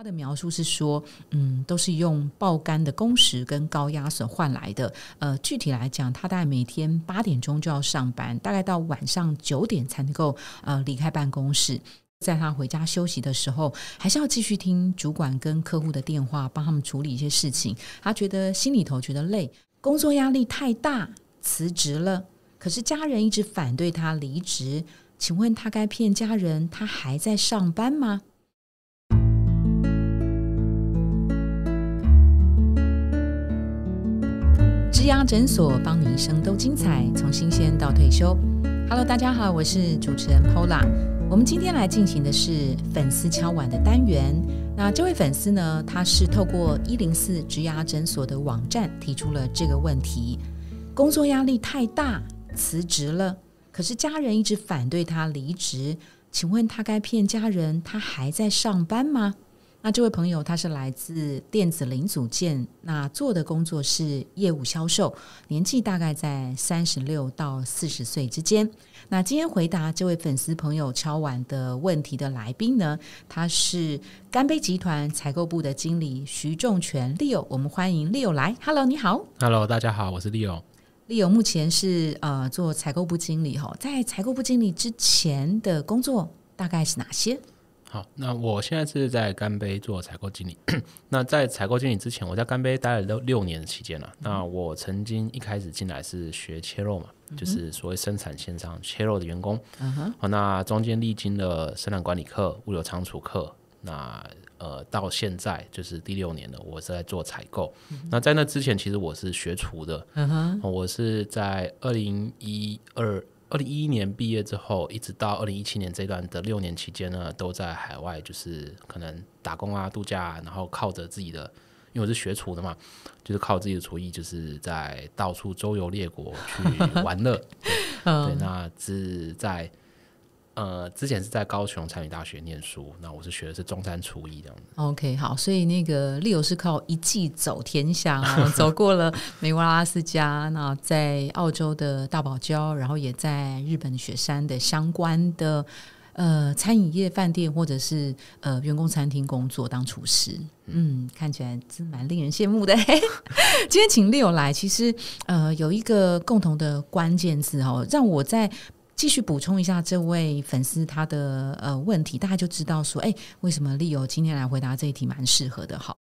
他的描述是说，嗯，都是用爆肝的工时跟高压所换来的。呃，具体来讲，他大概每天八点钟就要上班，大概到晚上九点才能够呃离开办公室。在他回家休息的时候，还是要继续听主管跟客户的电话，帮他们处理一些事情。他觉得心里头觉得累，工作压力太大，辞职了。可是家人一直反对他离职，请问他该骗家人他还在上班吗？植牙诊所帮你一生都精彩，从新鲜到退休。Hello，大家好，我是主持人 Pola。我们今天来进行的是粉丝敲碗的单元。那这位粉丝呢，他是透过一零四植牙诊所的网站提出了这个问题：工作压力太大，辞职了，可是家人一直反对他离职，请问他该骗家人他还在上班吗？那这位朋友他是来自电子零组件，那做的工作是业务销售，年纪大概在三十六到四十岁之间。那今天回答这位粉丝朋友敲完的问题的来宾呢，他是干杯集团采购部的经理徐仲全 Leo。我们欢迎 Leo 来，Hello 你好，Hello 大家好，我是 Leo。Leo 目前是呃做采购部经理哈，在采购部经理之前的工作大概是哪些？好，那我现在是在干杯做采购经理。那在采购经理之前，我在干杯待了六六年期间了。那我曾经一开始进来是学切肉嘛，就是所谓生产线上切肉的员工。嗯好，那中间历经了生产管理课、物流仓储课，那呃到现在就是第六年了，我是在做采购。那在那之前，其实我是学厨的。嗯哼。我是在二零一二。二零一一年毕业之后，一直到二零一七年这段的六年期间呢，都在海外，就是可能打工啊、度假，然后靠着自己的，因为我是学厨的嘛，就是靠自己的厨艺，就是在到处周游列国去玩乐。对，那是在。呃，之前是在高雄餐饮大学念书，那我是学的是中餐厨艺这样子。OK，好，所以那个 e 友是靠一技走天下啊，走过了美国阿拉斯加，那在澳洲的大堡礁，然后也在日本雪山的相关的呃餐饮业饭店或者是呃员工餐厅工作当厨师。嗯，看起来真蛮令人羡慕的。今天请 e 友来，其实呃有一个共同的关键字哦，让我在。继续补充一下这位粉丝他的呃问题，大家就知道说，哎，为什么丽友今天来回答这一题蛮适合的？好，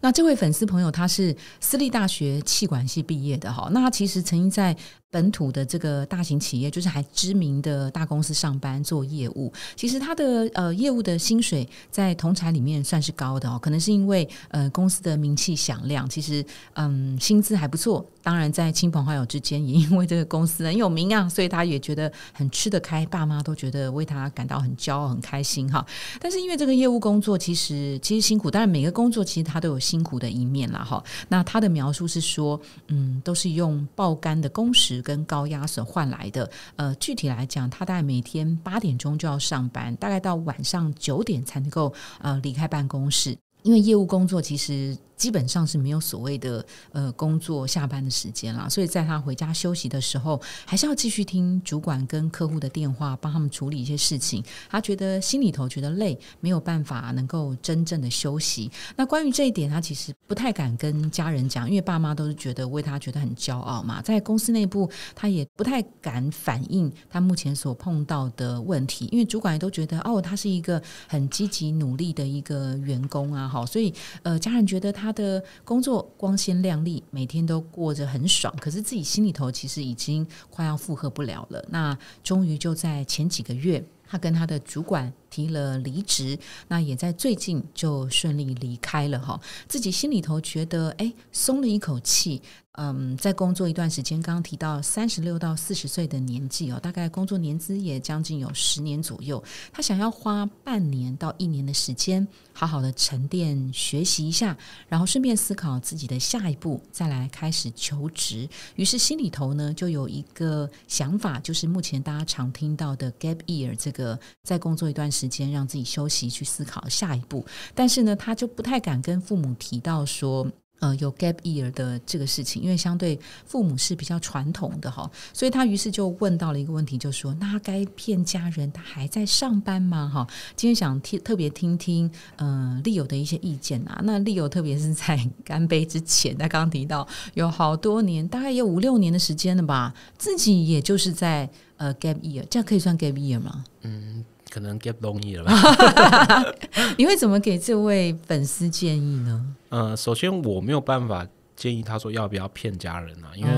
那这位粉丝朋友他是私立大学气管系毕业的，哈，那他其实曾经在。本土的这个大型企业，就是还知名的大公司上班做业务。其实他的呃业务的薪水在同产里面算是高的哦，可能是因为呃公司的名气响亮，其实嗯薪资还不错。当然在亲朋好友之间，也 因为这个公司很有名啊，所以他也觉得很吃得开，爸妈都觉得为他感到很骄傲很开心哈。但是因为这个业务工作，其实其实辛苦，当然每个工作其实他都有辛苦的一面了哈。那他的描述是说，嗯，都是用爆肝的工时。跟高压所换来的，呃，具体来讲，他大概每天八点钟就要上班，大概到晚上九点才能够呃离开办公室，因为业务工作其实。基本上是没有所谓的呃工作下班的时间了，所以在他回家休息的时候，还是要继续听主管跟客户的电话，帮他们处理一些事情。他觉得心里头觉得累，没有办法能够真正的休息。那关于这一点，他其实不太敢跟家人讲，因为爸妈都是觉得为他觉得很骄傲嘛。在公司内部，他也不太敢反映他目前所碰到的问题，因为主管也都觉得哦，他是一个很积极努力的一个员工啊，好，所以呃，家人觉得他。他的工作光鲜亮丽，每天都过着很爽，可是自己心里头其实已经快要负荷不了了。那终于就在前几个月，他跟他的主管提了离职，那也在最近就顺利离开了哈。自己心里头觉得，哎，松了一口气。嗯，在工作一段时间，刚刚提到三十六到四十岁的年纪哦，大概工作年资也将近有十年左右。他想要花半年到一年的时间，好好的沉淀学习一下，然后顺便思考自己的下一步，再来开始求职。于是心里头呢，就有一个想法，就是目前大家常听到的 gap year，这个在工作一段时间，让自己休息去思考下一步。但是呢，他就不太敢跟父母提到说。呃，有 gap year 的这个事情，因为相对父母是比较传统的哈，所以他于是就问到了一个问题，就说那该骗家人，他还在上班吗？哈，今天想听特别听听，呃，利友的一些意见啊。那利友特别是在 干杯之前，他刚刚提到有好多年，大概有五六年的时间了吧，自己也就是在呃 gap year，这样可以算 gap year 吗？嗯。可能 get l o 了吧？你会怎么给这位粉丝建议呢？呃，首先我没有办法建议他说要不要骗家人啊，因为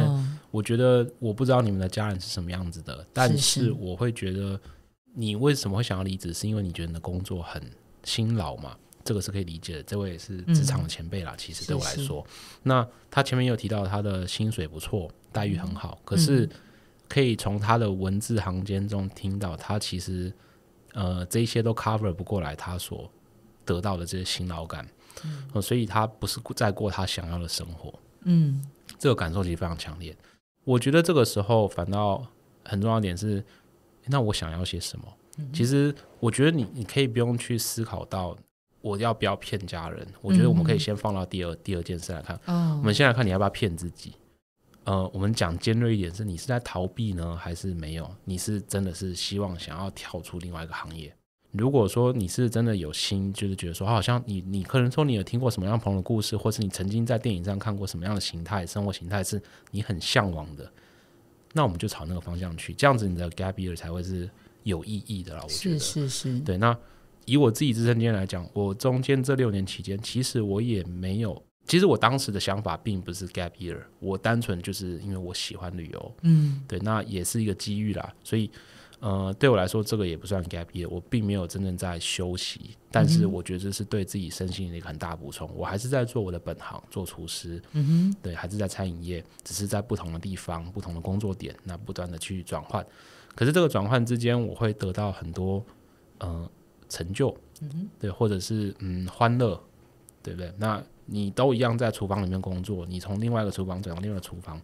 我觉得我不知道你们的家人是什么样子的。但是我会觉得你为什么会想要离职，是因为你觉得你的工作很辛劳嘛？这个是可以理解的。这位是职场前辈啦，其实对我来说，那他前面有提到他的薪水不错，待遇很好，可是可以从他的文字行间中听到他其实。呃，这一些都 cover 不过来，他所得到的这些辛劳感，嗯，所以他不是在过他想要的生活，嗯，这个感受其实非常强烈。我觉得这个时候反倒很重要点是，那我想要些什么？其实我觉得你你可以不用去思考到我要不要骗家人。我觉得我们可以先放到第二第二件事来看，我们先来看你要不要骗自己。呃，我们讲尖锐一点，是你是在逃避呢，还是没有？你是真的是希望想要跳出另外一个行业？如果说你是真的有心，就是觉得说好像你你可能说你有听过什么样朋友的故事，或是你曾经在电影上看过什么样的形态生活形态，是你很向往的，那我们就朝那个方向去，这样子你的 gap year 才会是有意义的啦。我觉得是是是对。那以我自己自身经验来讲，我中间这六年期间，其实我也没有。其实我当时的想法并不是 gap year，我单纯就是因为我喜欢旅游，嗯，对，那也是一个机遇啦。所以，呃，对我来说，这个也不算 gap year，我并没有真正在休息，但是我觉得这是对自己身心的一个很大补充。我还是在做我的本行，做厨师，嗯哼，对，还是在餐饮业，只是在不同的地方、不同的工作点，那不断的去转换。可是这个转换之间，我会得到很多，嗯，成就，嗯哼，对，或者是嗯，欢乐，对不对？那你都一样在厨房里面工作，你从另外一个厨房转到另一个厨房，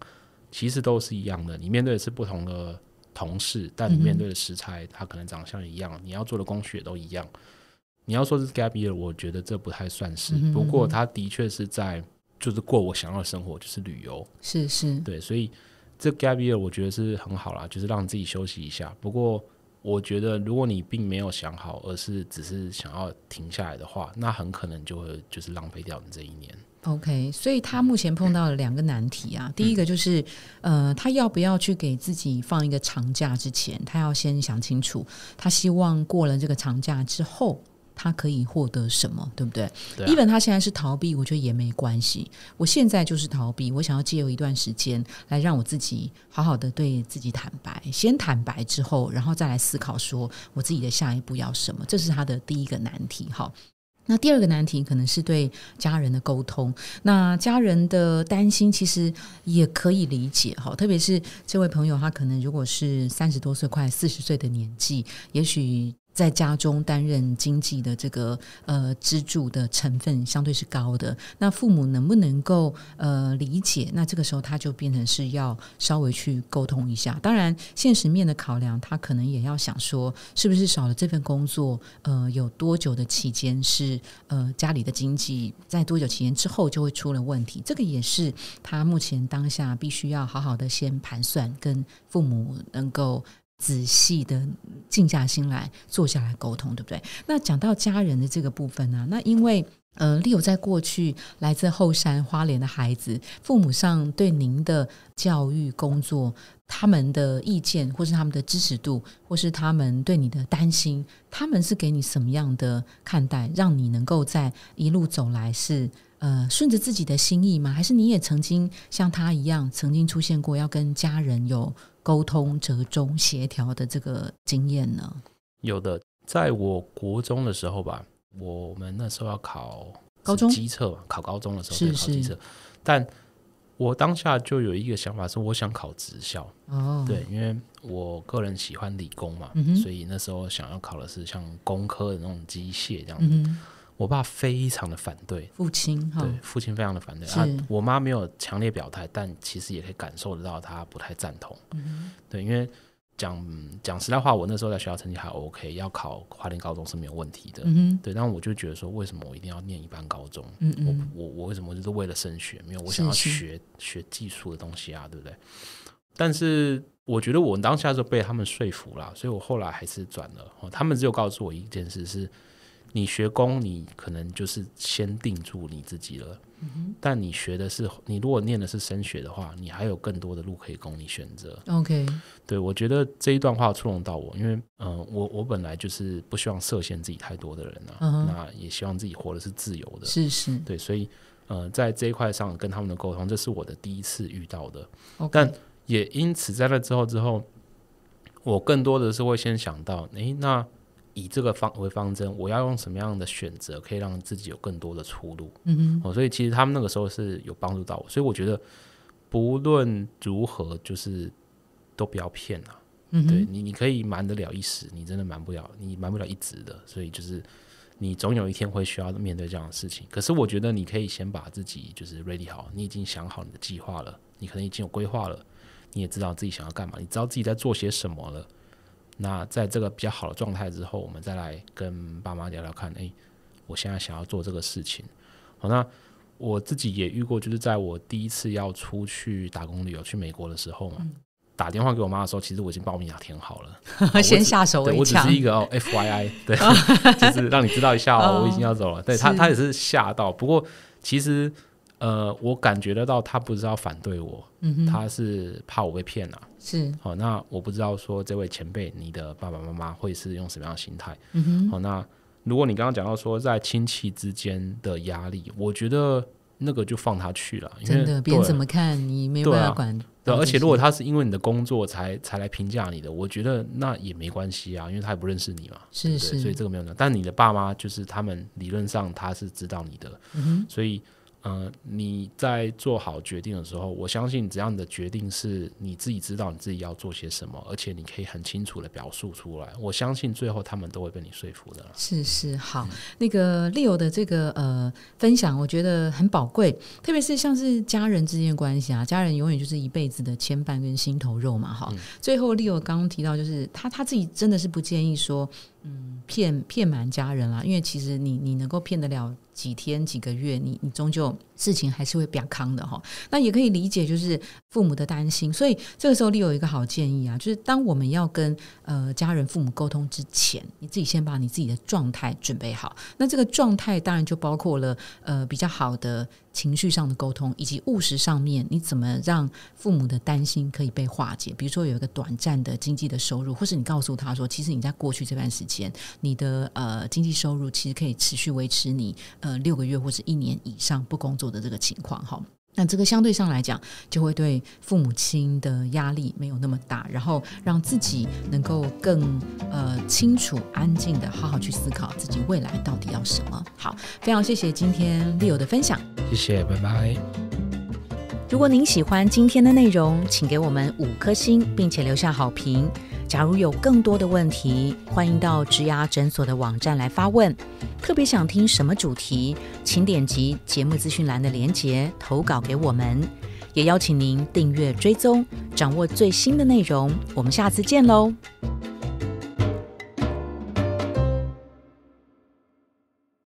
其实都是一样的。你面对的是不同的同事，但你面对的食材它可能长相一样，你要做的工序也都一样。你要说是 Gabriel，我觉得这不太算是。不过它的确是在就是过我想要的生活，就是旅游。是是，对，所以这 Gabriel 我觉得是很好啦，就是让自己休息一下。不过，我觉得，如果你并没有想好，而是只是想要停下来的话，那很可能就会就是浪费掉你这一年。OK，所以他目前碰到了两个难题啊。第一个就是，呃，他要不要去给自己放一个长假？之前，他要先想清楚，他希望过了这个长假之后。他可以获得什么？对不对？伊本他现在是逃避，我觉得也没关系。我现在就是逃避，我想要借由一段时间来让我自己好好的对自己坦白，先坦白之后，然后再来思考说我自己的下一步要什么。这是他的第一个难题。好，那第二个难题可能是对家人的沟通。那家人的担心其实也可以理解。哈，特别是这位朋友，他可能如果是三十多岁、快四十岁的年纪，也许。在家中担任经济的这个呃支柱的成分相对是高的，那父母能不能够呃理解？那这个时候他就变成是要稍微去沟通一下。当然，现实面的考量，他可能也要想说，是不是少了这份工作，呃，有多久的期间是呃家里的经济在多久期间之后就会出了问题？这个也是他目前当下必须要好好的先盘算，跟父母能够。仔细的静下心来坐下来沟通，对不对？那讲到家人的这个部分呢？那因为呃，丽有在过去来自后山花莲的孩子，父母上对您的教育工作，他们的意见或是他们的支持度，或是他们对你的担心，他们是给你什么样的看待，让你能够在一路走来是呃顺着自己的心意吗？还是你也曾经像他一样，曾经出现过要跟家人有？沟通、折中、协调的这个经验呢？有的，在我国中的时候吧，我们那时候要考高中机测，考高中的时候是考机测。但我当下就有一个想法，是我想考职校哦，对，因为我个人喜欢理工嘛，所以那时候想要考的是像工科的那种机械这样子。我爸非常的反对，父亲对父亲非常的反对。我妈没有强烈表态，但其实也可以感受得到她不太赞同。对，因为讲讲实在话，我那时候在学校成绩还 OK，要考华联高中是没有问题的。对，但我就觉得说，为什么我一定要念一般高中？嗯嗯，我我我为什么就是为了升学？没有，我想要学学技术的东西啊，对不对？但是我觉得我当下就被他们说服了，所以我后来还是转了。他们只有告诉我一件事是。你学功，你可能就是先定住你自己了。嗯但你学的是，你如果念的是升学的话，你还有更多的路可以供你选择。OK。对，我觉得这一段话触动到我，因为，嗯，我我本来就是不希望设限自己太多的人啊。那也希望自己活的是自由的。是是。对，所以，呃，在这一块上跟他们的沟通，这是我的第一次遇到的。但也因此，在那之后之后，我更多的是会先想到，诶，那。以这个方为方针，我要用什么样的选择可以让自己有更多的出路？嗯哦，所以其实他们那个时候是有帮助到我，所以我觉得不论如何，就是都不要骗啊。嗯对你，你可以瞒得了一时，你真的瞒不了，你瞒不了一直的。所以就是你总有一天会需要面对这样的事情。可是我觉得你可以先把自己就是 ready 好，你已经想好你的计划了，你可能已经有规划了，你也知道自己想要干嘛，你知道自己在做些什么了。那在这个比较好的状态之后，我们再来跟爸妈聊聊看。哎，我现在想要做这个事情。好，那我自己也遇过，就是在我第一次要出去打工旅游去美国的时候嘛，打电话给我妈的时候，其实我已经报名也填好了，先下手为强。我只是一个哦，F Y I，对，就是让你知道一下，我已经要走了。对他，他也是吓到。不过其实。呃，我感觉得到他不知道反对我，他是怕我被骗了。是，好，那我不知道说这位前辈，你的爸爸妈妈会是用什么样的心态？嗯哦，好，那如果你刚刚讲到说在亲戚之间的压力，我觉得那个就放他去了，真的别人怎么看你没办法管。对，而且如果他是因为你的工作才才来评价你的，我觉得那也没关系啊，因为他也不认识你嘛。是是，所以这个没有但你的爸妈就是他们理论上他是知道你的，嗯所以。嗯，你在做好决定的时候，我相信只要你的决定是你自己知道你自己要做些什么，而且你可以很清楚的表述出来，我相信最后他们都会被你说服的。是是好，那个利友的这个呃分享，我觉得很宝贵，特别是像是家人之间的关系啊，家人永远就是一辈子的牵绊跟心头肉嘛。哈，最后利友刚刚提到，就是他他自己真的是不建议说嗯骗骗瞒家人啦，因为其实你你能够骗得了。几天几个月，你你终究事情还是会表康的哈。那也可以理解，就是父母的担心。所以这个时候，你有一个好建议啊，就是当我们要跟呃家人、父母沟通之前，你自己先把你自己的状态准备好。那这个状态当然就包括了呃比较好的情绪上的沟通，以及务实上面你怎么让父母的担心可以被化解。比如说有一个短暂的经济的收入，或是你告诉他说，其实你在过去这段时间，你的呃经济收入其实可以持续维持你。呃，六个月或者一年以上不工作的这个情况，哈，那这个相对上来讲，就会对父母亲的压力没有那么大，然后让自己能够更呃清楚、安静的好好去思考自己未来到底要什么。好，非常谢谢今天 Leo 的分享，谢谢，拜拜。如果您喜欢今天的内容，请给我们五颗星，并且留下好评。假如有更多的问题，欢迎到植牙诊所的网站来发问。特别想听什么主题，请点击节目资讯栏的连结投稿给我们。也邀请您订阅追踪，掌握最新的内容。我们下次见喽！